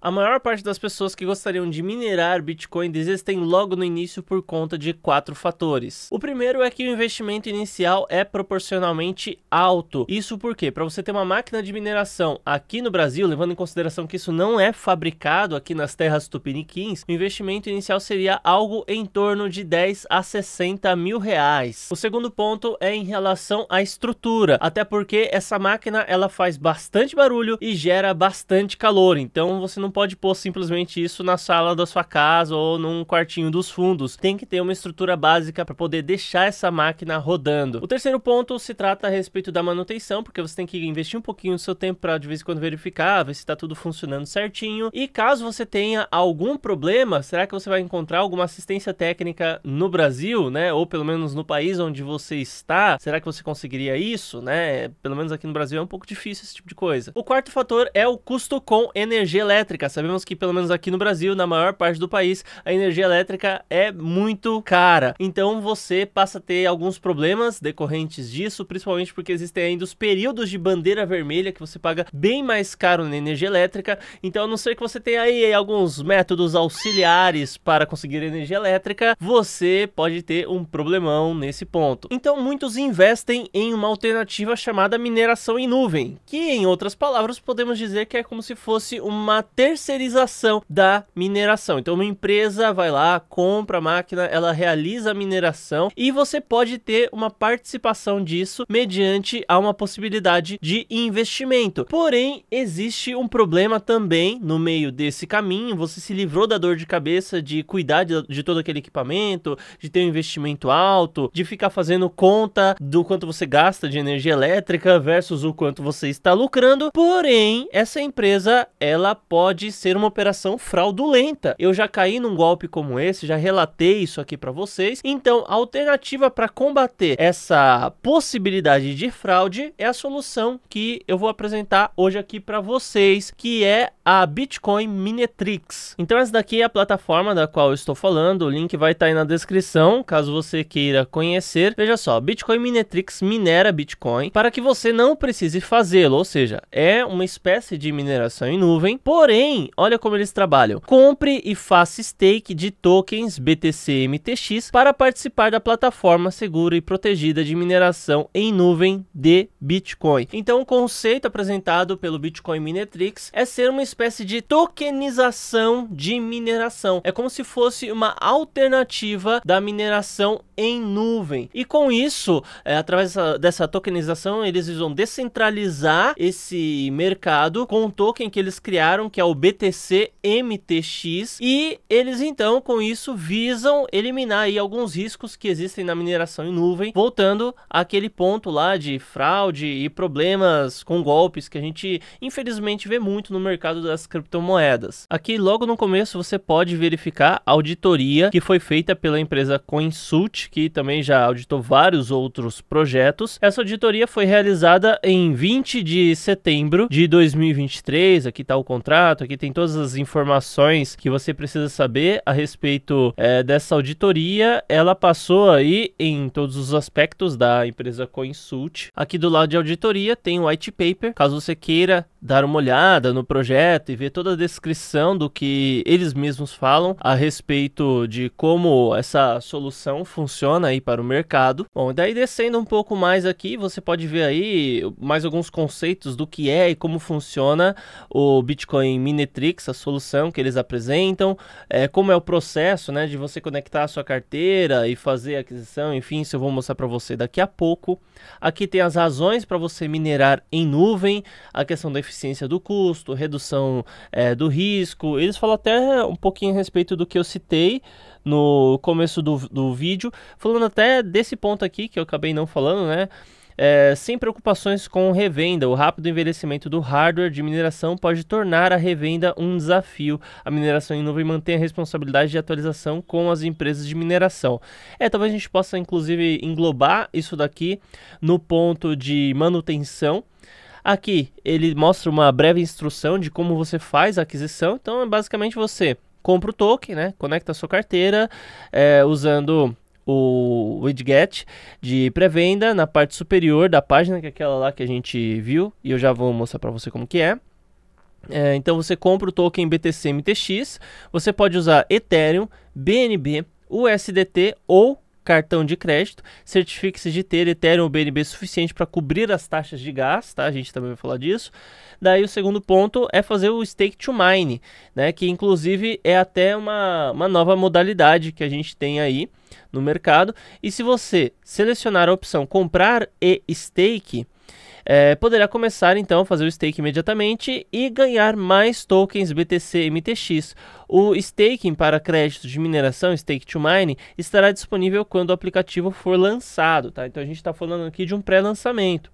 A maior parte das pessoas que gostariam de minerar Bitcoin desistem logo no início por conta de quatro fatores. O primeiro é que o investimento inicial é proporcionalmente alto. Isso porque, para você ter uma máquina de mineração aqui no Brasil, levando em consideração que isso não é fabricado aqui nas terras tupiniquins, o investimento inicial seria algo em torno de 10 a 60 mil reais. O segundo ponto é em relação à estrutura, até porque essa máquina ela faz bastante barulho e gera bastante calor, então você não não pode pôr simplesmente isso na sala da sua casa ou num quartinho dos fundos. Tem que ter uma estrutura básica para poder deixar essa máquina rodando. O terceiro ponto se trata a respeito da manutenção, porque você tem que investir um pouquinho do seu tempo para de vez em quando verificar, ver se está tudo funcionando certinho. E caso você tenha algum problema, será que você vai encontrar alguma assistência técnica no Brasil, né? Ou pelo menos no país onde você está? Será que você conseguiria isso, né? Pelo menos aqui no Brasil é um pouco difícil esse tipo de coisa. O quarto fator é o custo com energia elétrica elétrica. Sabemos que, pelo menos aqui no Brasil, na maior parte do país, a energia elétrica é muito cara. Então você passa a ter alguns problemas decorrentes disso, principalmente porque existem ainda os períodos de bandeira vermelha que você paga bem mais caro na energia elétrica. Então, a não ser que você tenha aí alguns métodos auxiliares para conseguir energia elétrica, você pode ter um problemão nesse ponto. Então, muitos investem em uma alternativa chamada mineração em nuvem, que em outras palavras podemos dizer que é como se fosse uma ter terceirização da mineração. Então, uma empresa vai lá, compra a máquina, ela realiza a mineração e você pode ter uma participação disso mediante a uma possibilidade de investimento. Porém, existe um problema também no meio desse caminho. Você se livrou da dor de cabeça de cuidar de, de todo aquele equipamento, de ter um investimento alto, de ficar fazendo conta do quanto você gasta de energia elétrica versus o quanto você está lucrando. Porém, essa empresa ela pode pode ser uma operação fraudulenta. Eu já caí num golpe como esse, já relatei isso aqui para vocês. Então, a alternativa para combater essa possibilidade de fraude é a solução que eu vou apresentar hoje aqui para vocês, que é a Bitcoin Minetrix. Então essa daqui é a plataforma da qual eu estou falando, o link vai estar tá aí na descrição, caso você queira conhecer. Veja só, Bitcoin Minetrix minera Bitcoin para que você não precise fazê-lo, ou seja, é uma espécie de mineração em nuvem, porém, olha como eles trabalham. Compre e faça stake de tokens BTC MTX para participar da plataforma segura e protegida de mineração em nuvem de Bitcoin. Então o conceito apresentado pelo Bitcoin Minetrix é ser uma espécie espécie de tokenização de mineração. É como se fosse uma alternativa da mineração em nuvem. E com isso, é, através dessa, dessa tokenização, eles vão descentralizar esse mercado com um token que eles criaram, que é o BTC MTX, e eles então com isso visam eliminar aí alguns riscos que existem na mineração em nuvem, voltando àquele ponto lá de fraude e problemas com golpes que a gente infelizmente vê muito no mercado das criptomoedas. Aqui logo no começo você pode verificar a auditoria que foi feita pela empresa CoinSult, que também já auditou vários outros projetos. Essa auditoria foi realizada em 20 de setembro de 2023. Aqui está o contrato, aqui tem todas as informações que você precisa saber a respeito é, dessa auditoria. Ela passou aí em todos os aspectos da empresa CoinSult. Aqui do lado de auditoria tem o white paper, caso você queira dar uma olhada no projeto e ver toda a descrição do que eles mesmos falam a respeito de como essa solução funciona aí para o mercado. Bom, daí descendo um pouco mais aqui, você pode ver aí mais alguns conceitos do que é e como funciona o Bitcoin Minetrix, a solução que eles apresentam, é, como é o processo né, de você conectar a sua carteira e fazer aquisição, enfim, isso eu vou mostrar para você daqui a pouco. Aqui tem as razões para você minerar em nuvem, a questão da eficiência do custo, redução é, do risco. Eles falam até um pouquinho a respeito do que eu citei no começo do, do vídeo, falando até desse ponto aqui que eu acabei não falando, né? É, sem preocupações com revenda. O rápido envelhecimento do hardware de mineração pode tornar a revenda um desafio. A mineração em nuvem mantém a responsabilidade de atualização com as empresas de mineração. É, talvez a gente possa inclusive englobar isso daqui no ponto de manutenção. Aqui ele mostra uma breve instrução de como você faz a aquisição. Então, é basicamente você compra o token, né? Conecta a sua carteira é, usando o widget de pré-venda na parte superior da página, que é aquela lá que a gente viu, e eu já vou mostrar para você como que é. é. Então você compra o token BTC MTX, você pode usar Ethereum, BNB, USDT ou cartão de crédito, certifique-se de ter Ethereum ou BNB suficiente para cobrir as taxas de gás, tá? A gente também vai falar disso. Daí o segundo ponto é fazer o stake to mine, né? Que inclusive é até uma, uma nova modalidade que a gente tem aí no mercado. E se você selecionar a opção comprar e stake, é, poderá começar então a fazer o stake imediatamente e ganhar mais tokens BTC MTX. O staking para créditos de mineração, Stake to Mine, estará disponível quando o aplicativo for lançado. Tá? Então a gente está falando aqui de um pré-lançamento.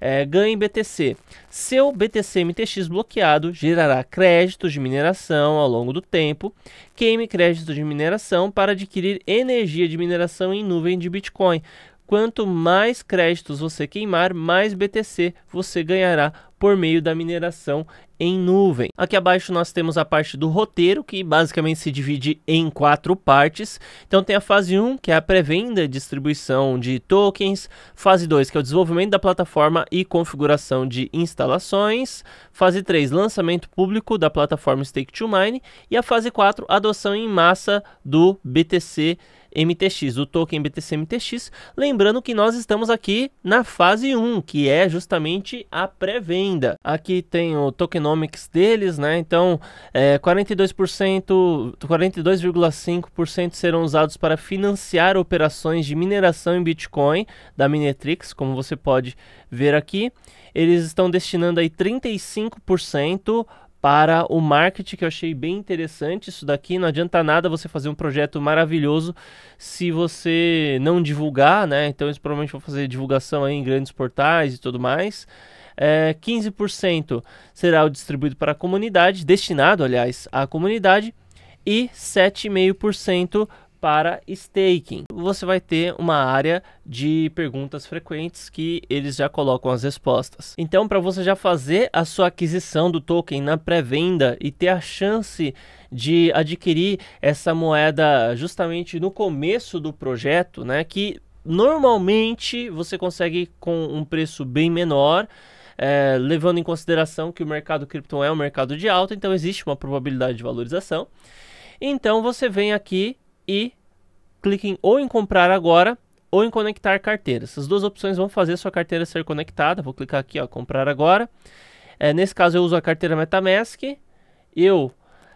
É, ganhe BTC. Seu BTC MTX bloqueado gerará créditos de mineração ao longo do tempo. Queime créditos de mineração para adquirir energia de mineração em nuvem de Bitcoin. Quanto mais créditos você queimar, mais BTC você ganhará por meio da mineração em nuvem. Aqui abaixo nós temos a parte do roteiro, que basicamente se divide em quatro partes. Então tem a fase 1, que é a pré-venda, distribuição de tokens, fase 2, que é o desenvolvimento da plataforma e configuração de instalações, fase 3, lançamento público da plataforma Stake 2 Mine e a fase 4, adoção em massa do BTC MTX, o token BTC MTX. Lembrando que nós estamos aqui na fase 1, que é justamente a pré-venda. Aqui tem o tokenomics deles, né? Então, é, 42%, 42,5% serão usados para financiar operações de mineração em Bitcoin da Minetrix, como você pode ver aqui. Eles estão destinando aí 35% para o marketing, que eu achei bem interessante isso daqui. Não adianta nada você fazer um projeto maravilhoso se você não divulgar, né? Então eles provavelmente vão fazer divulgação em grandes portais e tudo mais. É, 15% será distribuído para a comunidade, destinado, aliás, à comunidade, e 7,5% para staking. Você vai ter uma área de perguntas frequentes que eles já colocam as respostas. Então, para você já fazer a sua aquisição do token na pré-venda e ter a chance de adquirir essa moeda justamente no começo do projeto, né, que normalmente você consegue com um preço bem menor. É, levando em consideração que o mercado cripto é um mercado de alta, então existe uma probabilidade de valorização. Então você vem aqui e cliquem ou em comprar agora ou em conectar carteiras. Essas duas opções vão fazer sua carteira ser conectada. Vou clicar aqui, ó, comprar agora. É, nesse caso eu uso a carteira MetaMask. Eu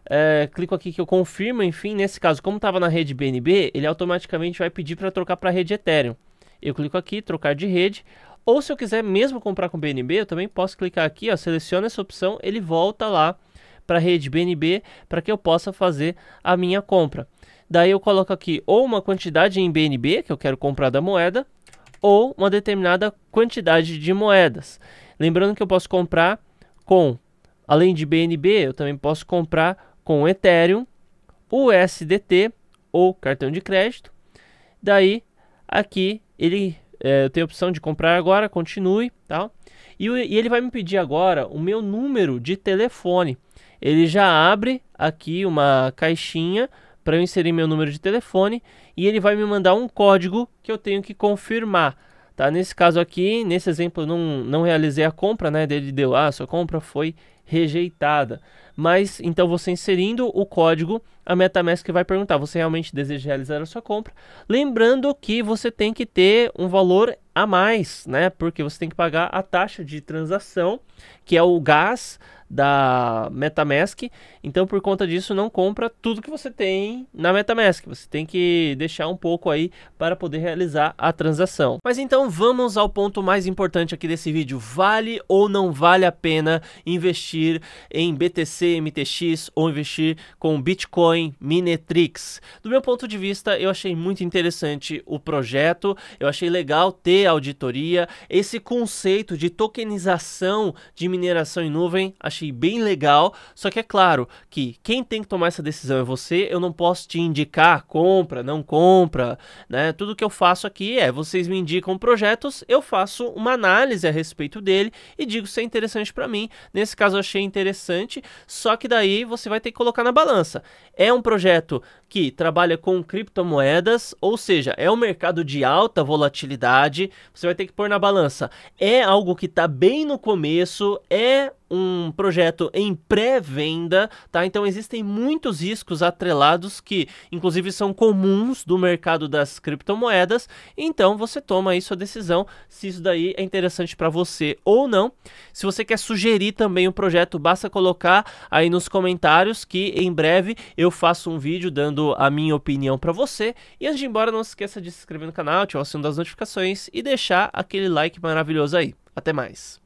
é, clico aqui que eu confirmo, enfim, nesse caso, como estava na rede BNB, ele automaticamente vai pedir para trocar para a rede Ethereum. Eu clico aqui, trocar de rede. Ou se eu quiser mesmo comprar com BNB, eu também posso clicar aqui, ó, seleciona essa opção, ele volta lá para a rede BNB para que eu possa fazer a minha compra. Daí eu coloco aqui ou uma quantidade em BNB, que eu quero comprar da moeda, ou uma determinada quantidade de moedas. Lembrando que eu posso comprar com, além de BNB, eu também posso comprar com Ethereum, USDT ou cartão de crédito. Daí aqui ele é, eu tenho a opção de comprar agora, continue, tal. E, e ele vai me pedir agora o meu número de telefone. Ele já abre aqui uma caixinha para eu inserir meu número de telefone e ele vai me mandar um código que eu tenho que confirmar. Tá? Nesse caso aqui, nesse exemplo, eu não, não realizei a compra, né? Ele deu, ah, sua compra foi rejeitada. Mas então você inserindo o código, a MetaMask vai perguntar: você realmente deseja realizar a sua compra? Lembrando que você tem que ter um valor a mais, né? Porque você tem que pagar a taxa de transação, que é o gás da MetaMask. Então, por conta disso, não compra tudo que você tem na MetaMask. Você tem que deixar um pouco aí para poder realizar a transação. Mas então, vamos ao ponto mais importante aqui desse vídeo. Vale ou não vale a pena investir em BTC, MTX ou investir com Bitcoin Minetrix? Do meu ponto de vista, eu achei muito interessante o projeto. Eu achei legal ter auditoria. Esse conceito de tokenização de mineração em nuvem achei bem legal. Só que é claro que quem tem que tomar essa decisão é você. Eu não posso te indicar compra, não compra, né? Tudo que eu faço aqui é vocês me indicam projetos, eu faço uma análise a respeito dele e digo se é interessante para mim. Nesse caso eu achei interessante, só que daí você vai ter que colocar na balança. É um projeto que trabalha com criptomoedas, ou seja, é um mercado de alta volatilidade, você vai ter que pôr na balança. É algo que tá bem no começo, é um projeto em pré-venda, tá? Então existem muitos riscos atrelados que, inclusive, são comuns do mercado das criptomoedas. Então você toma aí sua decisão se isso daí é interessante para você ou não. Se você quer sugerir também um projeto, basta colocar aí nos comentários que em breve eu faço um vídeo dando a minha opinião para você. E antes de ir embora, não se esqueça de se inscrever no canal, ativar o sino das notificações e deixar aquele like maravilhoso aí. Até mais.